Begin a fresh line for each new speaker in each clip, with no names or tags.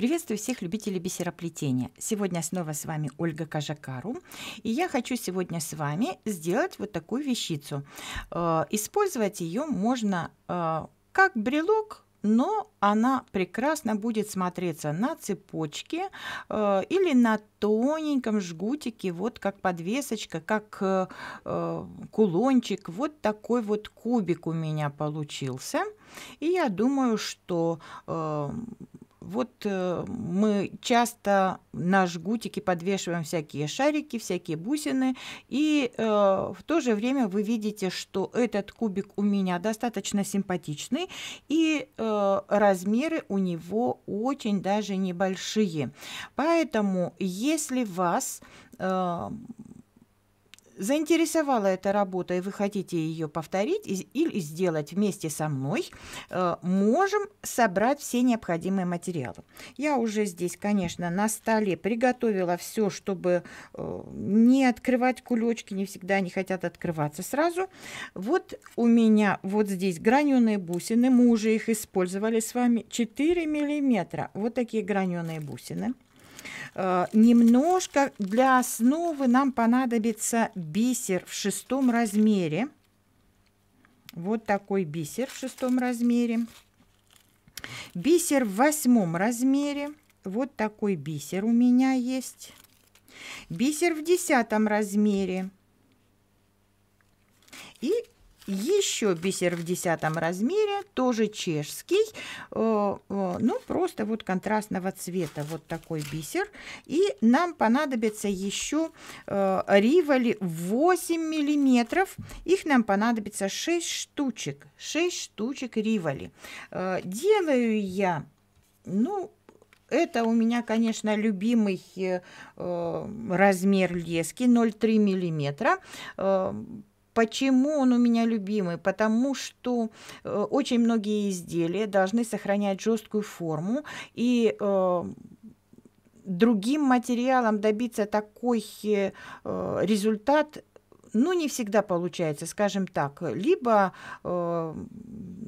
Приветствую всех любителей бисероплетения. Сегодня снова с вами Ольга Кажакару. И я хочу сегодня с вами сделать вот такую вещицу. Э, использовать ее можно э, как брелок, но она прекрасно будет смотреться на цепочке э, или на тоненьком жгутике, вот как подвесочка, как э, э, кулончик. Вот такой вот кубик у меня получился. И я думаю, что э, вот э, мы часто на жгутики подвешиваем всякие шарики, всякие бусины, и э, в то же время вы видите, что этот кубик у меня достаточно симпатичный, и э, размеры у него очень даже небольшие. Поэтому, если вас э, заинтересовала эта работа, и вы хотите ее повторить или сделать вместе со мной, э, можем собрать все необходимые материалы. Я уже здесь, конечно, на столе приготовила все, чтобы э, не открывать кулечки, не всегда они хотят открываться сразу. Вот у меня вот здесь граненые бусины, мы уже их использовали с вами, 4 миллиметра. Вот такие граненые бусины. Э, немножко для основы нам понадобится бисер в шестом размере. Вот такой бисер в шестом размере. Бисер в восьмом размере. Вот такой бисер у меня есть. Бисер в десятом размере. И еще бисер в десятом размере, тоже чешский, э, э, ну просто вот контрастного цвета вот такой бисер. И нам понадобится еще э, риволи 8 миллиметров, их нам понадобится 6 штучек, 6 штучек риволи. Делаю я, ну, это у меня, конечно, любимый э, размер лески 0,3 миллиметра. Почему он у меня любимый? Потому что э, очень многие изделия должны сохранять жесткую форму и э, другим материалам добиться такой э, результат ну, не всегда получается, скажем так. Либо э,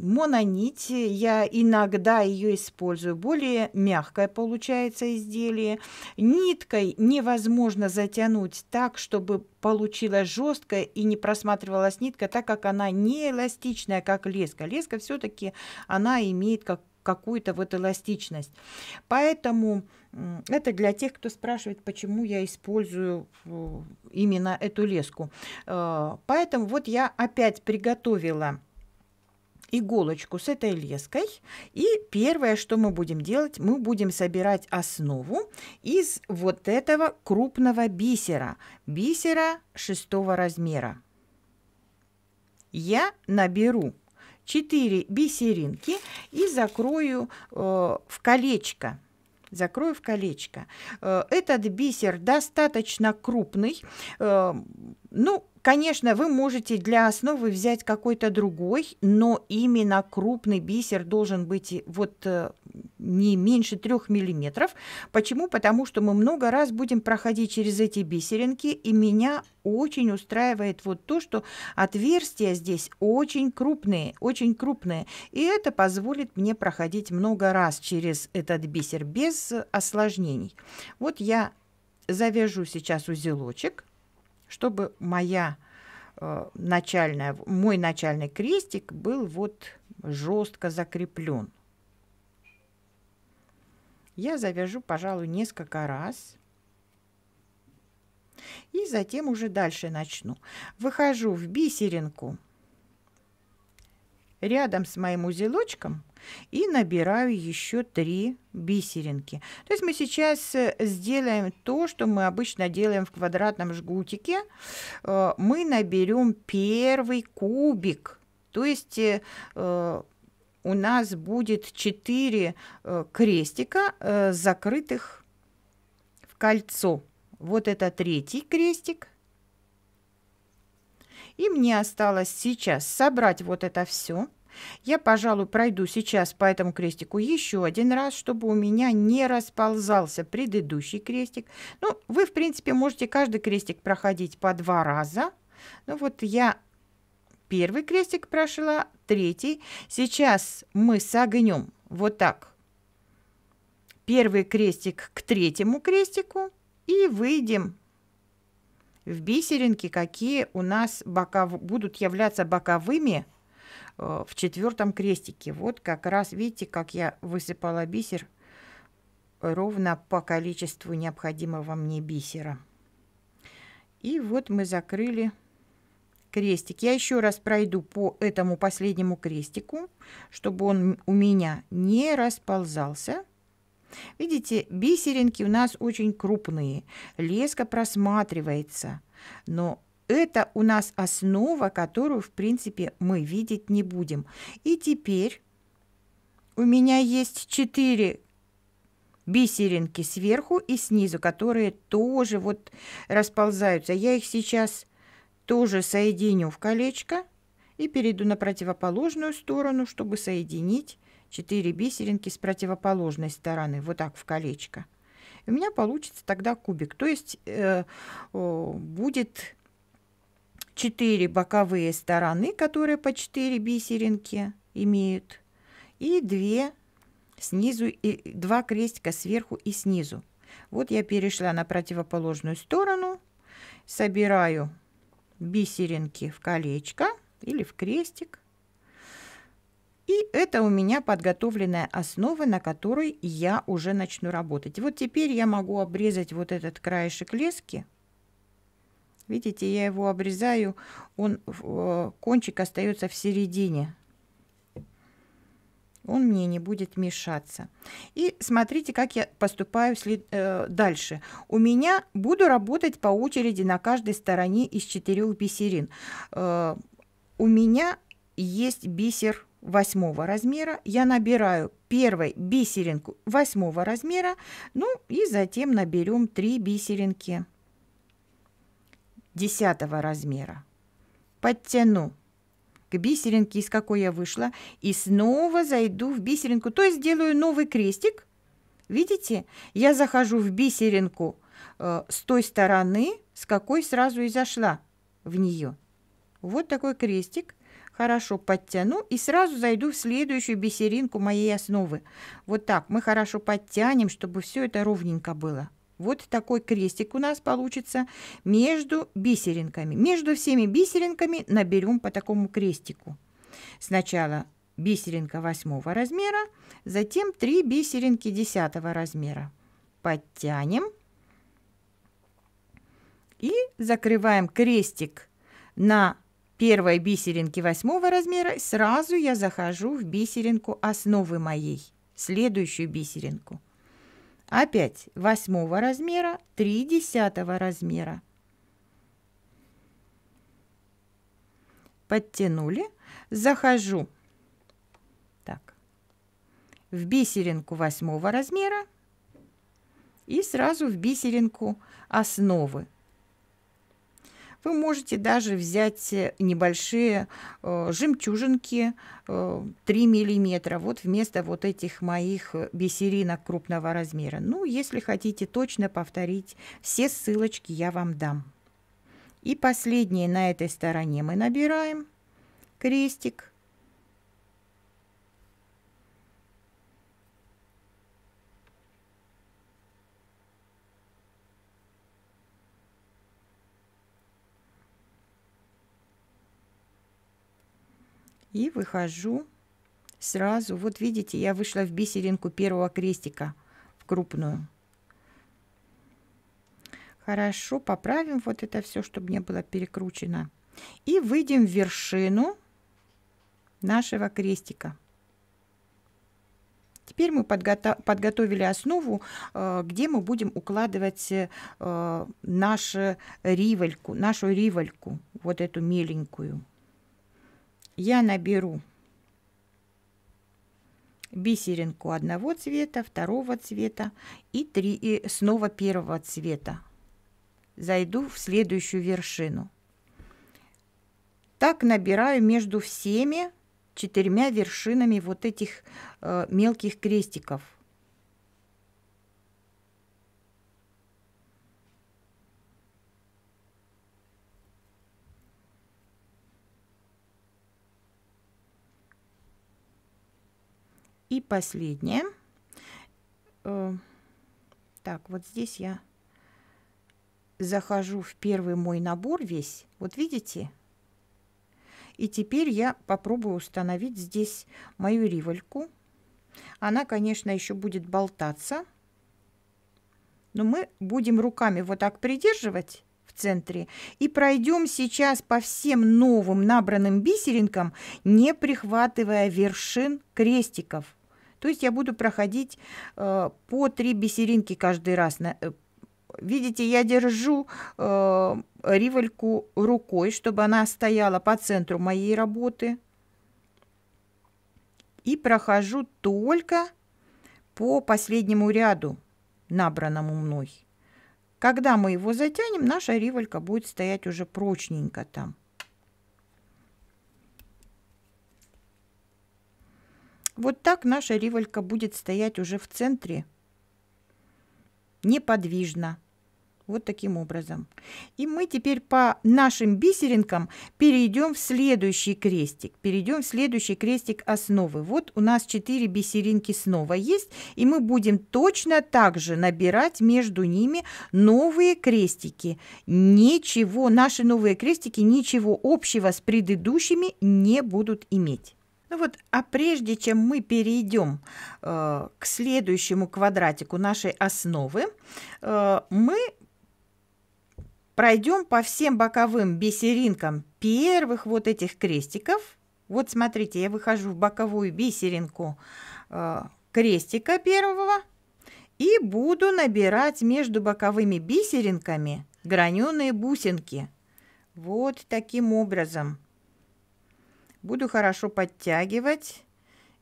мононить. Я иногда ее использую. Более мягкое получается изделие. Ниткой невозможно затянуть так, чтобы получилось жестко и не просматривалась нитка, так как она не эластичная, как леска. Леска все-таки она имеет как какую-то вот эластичность. Поэтому это для тех, кто спрашивает, почему я использую э, именно эту леску. Э, поэтому вот я опять приготовила иголочку с этой леской. И первое, что мы будем делать, мы будем собирать основу из вот этого крупного бисера. Бисера шестого размера. Я наберу 4 бисеринки и закрою э, в колечко закрою в колечко. Э, этот бисер достаточно крупный, э, ну, Конечно, вы можете для основы взять какой-то другой, но именно крупный бисер должен быть вот э, не меньше 3 миллиметров. Почему? Потому что мы много раз будем проходить через эти бисеринки, и меня очень устраивает вот то, что отверстия здесь очень крупные, очень крупные, и это позволит мне проходить много раз через этот бисер без э, осложнений. Вот я завяжу сейчас узелочек – чтобы моя э, начальная, мой начальный крестик был вот жестко закреплен. Я завяжу, пожалуй, несколько раз. И затем уже дальше начну. Выхожу в бисеринку рядом с моим узелочком – и набираю еще 3 бисеринки. То есть мы сейчас э, сделаем то, что мы обычно делаем в квадратном жгутике. Э, мы наберем первый кубик, то есть э, у нас будет 4 крестика, закрытых в кольцо. Вот это третий крестик. И мне осталось сейчас собрать вот это все. Я, пожалуй, пройду сейчас по этому крестику еще один раз, чтобы у меня не расползался предыдущий крестик. Ну, вы, в принципе, можете каждый крестик проходить по два раза. Ну, вот я первый крестик прошла, третий. Сейчас мы согнем вот так первый крестик к третьему крестику и выйдем в бисеринки, какие у нас бока будут являться боковыми Э, в четвертом крестике. Вот как раз, видите, как я высыпала бисер ровно по количеству необходимого мне бисера. И вот мы закрыли крестик. Я еще раз пройду по этому последнему крестику, чтобы он у меня не расползался. Видите, бисеринки у нас очень крупные, леска просматривается, но это у нас основа, которую, в принципе, мы видеть не будем. И теперь у меня есть 4 бисеринки сверху и снизу, которые тоже вот расползаются. Я их сейчас тоже соединю в колечко и перейду на противоположную сторону, чтобы соединить 4 бисеринки с противоположной стороны, вот так в колечко. И у меня получится тогда кубик, то есть э, э, будет 4 боковые стороны, которые по 4 бисеринки имеют, и 2 снизу, и 2 крестика сверху и снизу. Вот я перешла на противоположную сторону, собираю бисеринки в колечко или в крестик. И это у меня подготовленная основа, на которой я уже начну работать. Вот теперь я могу обрезать вот этот краешек лески – Видите, я его обрезаю, он, э, кончик остается в середине. Он мне не будет мешаться. И смотрите, как я поступаю след... э, дальше. У меня буду работать по очереди на каждой стороне из четырех бисерин. Э, у меня есть бисер восьмого размера. Я набираю первой бисеринку восьмого размера, ну и затем наберем три бисеринки десятого размера. Подтяну к бисеринке, из какой я вышла, и снова зайду в бисеринку, то есть сделаю новый крестик. Видите, я захожу в бисеринку э, с той стороны, с какой сразу и зашла в нее. Вот такой крестик. Хорошо подтяну и сразу зайду в следующую бисеринку моей основы. Вот так мы хорошо подтянем, чтобы все это ровненько было. Вот такой крестик у нас получится между бисеринками. Между всеми бисеринками наберем по такому крестику. Сначала бисеринка восьмого размера, затем 3 бисеринки десятого размера. Подтянем и закрываем крестик на первой бисеринке восьмого размера. Сразу я захожу в бисеринку основы моей, следующую бисеринку. Опять восьмого размера, три десятого размера. Подтянули. Захожу так, в бисеринку восьмого размера и сразу в бисеринку основы вы можете даже взять э, небольшие э, жемчужинки э, 3 миллиметра, вот вместо вот этих моих э, бисеринок крупного размера. Ну, если хотите точно повторить, все ссылочки я вам дам. И последнее на этой стороне мы набираем крестик И выхожу сразу. Вот видите, я вышла в бисеринку первого крестика, в крупную. Хорошо, поправим вот это все, чтобы не было перекручено. И выйдем в вершину нашего крестика. Теперь мы подготов подготовили основу, э, где мы будем укладывать э, нашу ривольку, нашу ривольку, вот эту меленькую я наберу бисеринку одного цвета, второго цвета и, три, и снова первого цвета. Зайду в следующую вершину. Так набираю между всеми четырьмя вершинами вот этих э, мелких крестиков – И последнее. Э, так, вот здесь я захожу в первый мой набор весь. Вот видите? И теперь я попробую установить здесь мою ривольку. Она, конечно, еще будет болтаться. Но мы будем руками вот так придерживать в центре и пройдем сейчас по всем новым набранным бисеринкам, не прихватывая вершин крестиков. То есть я буду проходить э, по три бисеринки каждый раз. На, э, видите, я держу э, ривольку рукой, чтобы она стояла по центру моей работы. И прохожу только по последнему ряду, набранному мной. Когда мы его затянем, наша ривалька будет стоять уже прочненько там. Вот так наша ривалька будет стоять уже в центре неподвижно. Вот таким образом. И мы теперь по нашим бисеринкам перейдем в следующий крестик. Перейдем в следующий крестик основы. Вот у нас 4 бисеринки снова есть. И мы будем точно так же набирать между ними новые крестики. Ничего, наши новые крестики ничего общего с предыдущими не будут иметь. Ну вот, а прежде чем мы перейдем э, к следующему квадратику нашей основы, э, мы пройдем по всем боковым бисеринкам первых вот этих крестиков. Вот смотрите, я выхожу в боковую бисеринку э, крестика первого и буду набирать между боковыми бисеринками граненые бусинки. Вот таким образом. Буду хорошо подтягивать.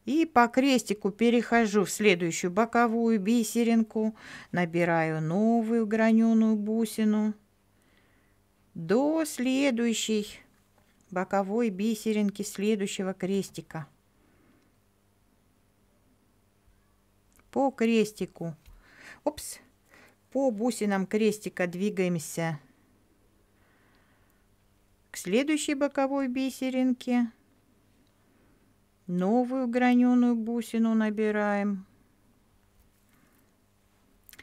И по крестику перехожу в следующую боковую бисеринку. Набираю новую граненую бусину. До следующей боковой бисеринки следующего крестика. По крестику. Опс. По бусинам крестика двигаемся к следующей боковой бисеринке. Новую граненую бусину набираем.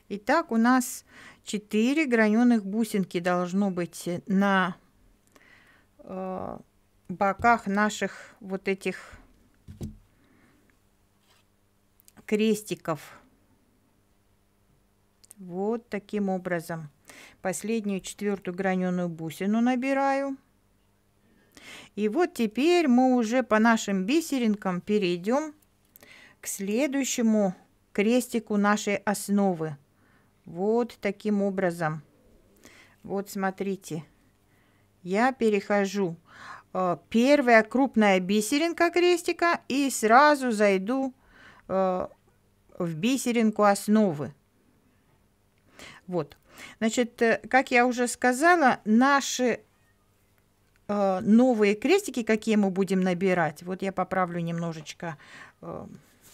Итак, у нас 4 граненых бусинки должно быть на э, боках наших вот этих крестиков. Вот таким образом. Последнюю четвертую граненую бусину набираю. И вот теперь мы уже по нашим бисеринкам перейдем к следующему крестику нашей основы. Вот таким образом. Вот смотрите, я перехожу э, первая крупная бисеринка крестика и сразу зайду э, в бисеринку основы. Вот. Значит, э, как я уже сказала, наши Э, новые крестики, какие мы будем набирать. Вот я поправлю немножечко. Э,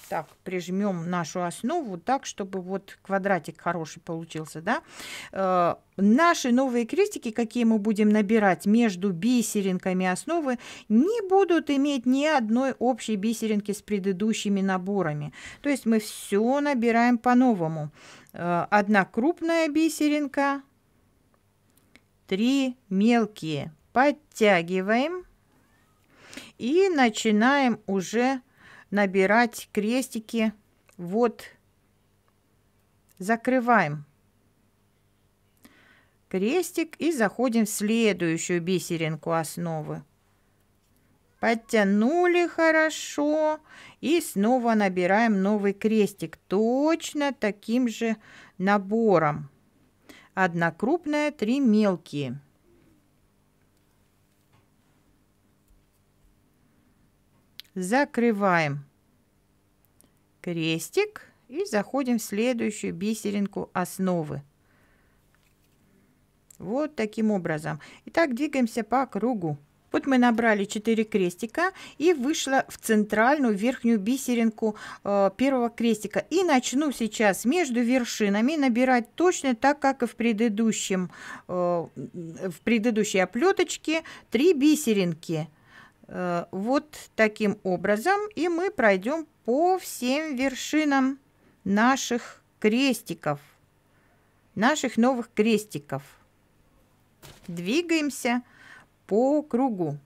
так, прижмем нашу основу так, чтобы вот квадратик хороший получился, да. Э, наши новые крестики, какие мы будем набирать между бисеринками основы, не будут иметь ни одной общей бисеринки с предыдущими наборами. То есть мы все набираем по-новому. Одна крупная бисеринка, три мелкие подтягиваем и начинаем уже набирать крестики. Вот закрываем крестик и заходим в следующую бисеринку основы. Подтянули хорошо и снова набираем новый крестик точно таким же набором. Одна крупная, три мелкие. Закрываем крестик и заходим в следующую бисеринку основы. Вот таким образом. Итак, двигаемся по кругу. Вот мы набрали 4 крестика и вышла в центральную верхнюю бисеринку э, первого крестика. И начну сейчас между вершинами набирать точно так, как и в, предыдущем, э, в предыдущей оплеточке 3 бисеринки. Э, вот таким образом и мы пройдем по всем вершинам наших крестиков, наших новых крестиков. Двигаемся по кругу.